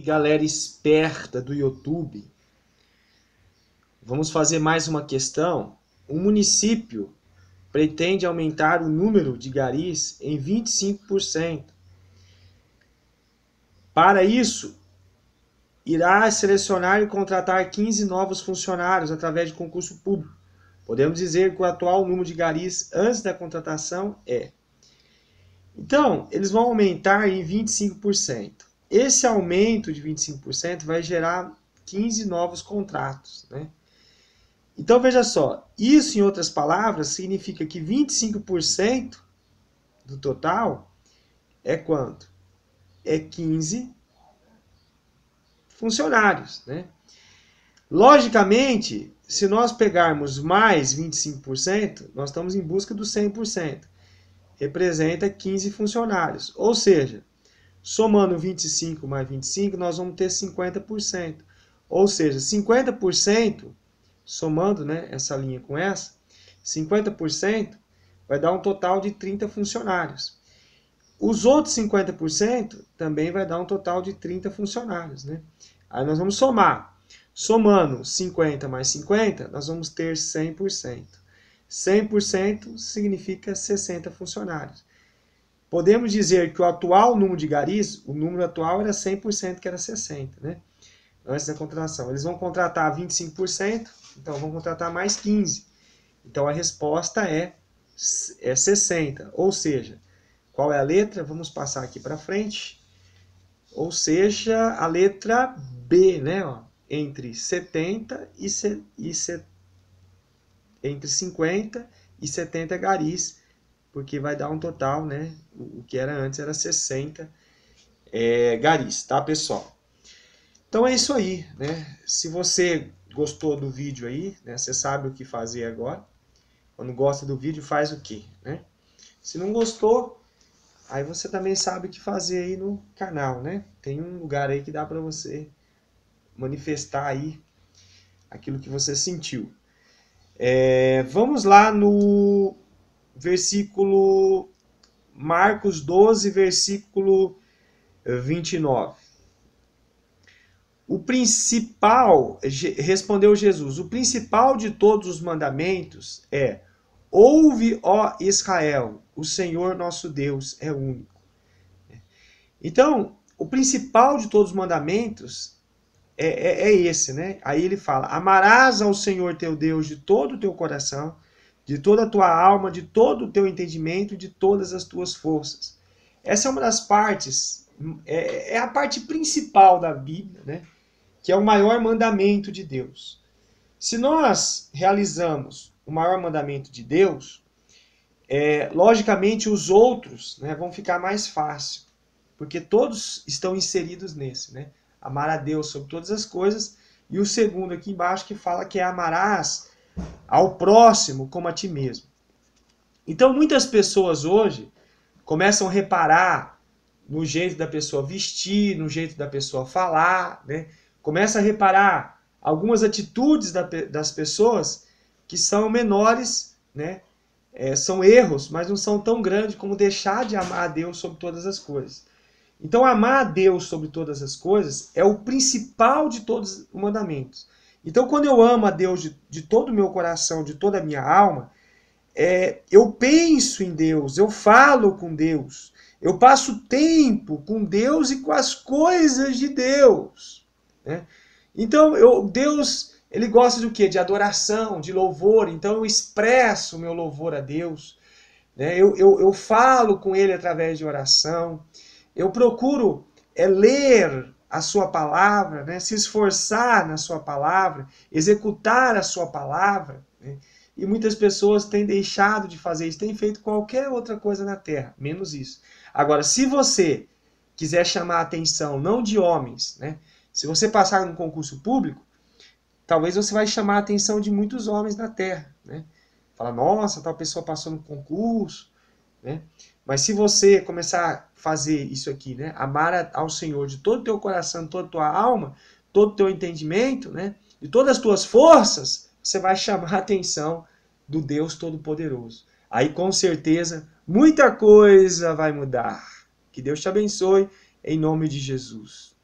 galera esperta do YouTube. Vamos fazer mais uma questão. O município pretende aumentar o número de garis em 25%. Para isso, irá selecionar e contratar 15 novos funcionários através de concurso público. Podemos dizer que o atual número de garis antes da contratação é. Então, eles vão aumentar em 25%. Esse aumento de 25% vai gerar 15 novos contratos. Né? Então veja só, isso em outras palavras significa que 25% do total é quanto? É 15 funcionários. Né? Logicamente, se nós pegarmos mais 25%, nós estamos em busca do 100%. Representa 15 funcionários. Ou seja, Somando 25 mais 25, nós vamos ter 50%. Ou seja, 50%, somando né, essa linha com essa, 50% vai dar um total de 30 funcionários. Os outros 50% também vai dar um total de 30 funcionários. Né? Aí nós vamos somar. Somando 50 mais 50, nós vamos ter 100%. 100% significa 60 funcionários. Podemos dizer que o atual número de garis, o número atual era 100%, que era 60%, né? antes da contratação. Eles vão contratar 25%, então vão contratar mais 15%. Então a resposta é, é 60%. Ou seja, qual é a letra? Vamos passar aqui para frente. Ou seja, a letra B, né? Ó, entre 70 e, e se, entre 50 e 70 garis porque vai dar um total, né? O que era antes era 60 é, garis, tá, pessoal? Então é isso aí, né? Se você gostou do vídeo aí, né? Você sabe o que fazer agora. Quando gosta do vídeo, faz o quê, né? Se não gostou, aí você também sabe o que fazer aí no canal, né? Tem um lugar aí que dá para você manifestar aí aquilo que você sentiu. É, vamos lá no versículo Marcos 12, versículo 29. Eh, o principal, respondeu Jesus, o principal de todos os mandamentos é: Ouve, ó Israel, o Senhor nosso Deus é único. Então, o principal de todos os mandamentos é, é, é esse, né? Aí ele fala: Amarás ao Senhor teu Deus de todo o teu coração, de toda a tua alma, de todo o teu entendimento, de todas as tuas forças. Essa é uma das partes, é, é a parte principal da Bíblia, né? que é o maior mandamento de Deus. Se nós realizamos o maior mandamento de Deus, é, logicamente os outros né, vão ficar mais fácil, porque todos estão inseridos nesse, né? Amar a Deus sobre todas as coisas. E o segundo aqui embaixo que fala que é amarás ao próximo como a ti mesmo. Então muitas pessoas hoje começam a reparar no jeito da pessoa vestir, no jeito da pessoa falar, né? começa a reparar algumas atitudes da, das pessoas que são menores, né? É, são erros, mas não são tão grandes como deixar de amar a Deus sobre todas as coisas. Então, amar a Deus sobre todas as coisas é o principal de todos os mandamentos. Então, quando eu amo a Deus de, de todo o meu coração, de toda a minha alma, é, eu penso em Deus, eu falo com Deus, eu passo tempo com Deus e com as coisas de Deus. Né? Então, eu, Deus, ele gosta do quê? De adoração, de louvor. Então, eu expresso o meu louvor a Deus. Né? Eu, eu, eu falo com ele através de oração. Eu procuro é, ler a sua palavra, né? se esforçar na sua palavra, executar a sua palavra. Né? E muitas pessoas têm deixado de fazer isso, têm feito qualquer outra coisa na terra, menos isso. Agora, se você quiser chamar a atenção não de homens, né? se você passar num concurso público, talvez você vai chamar a atenção de muitos homens na terra. Né? Fala, nossa, tal pessoa passou no concurso, né? Mas se você começar a fazer isso aqui, né? amar ao Senhor de todo o teu coração, toda a tua alma, todo o teu entendimento, né? de todas as tuas forças, você vai chamar a atenção do Deus Todo-Poderoso. Aí com certeza muita coisa vai mudar. Que Deus te abençoe em nome de Jesus.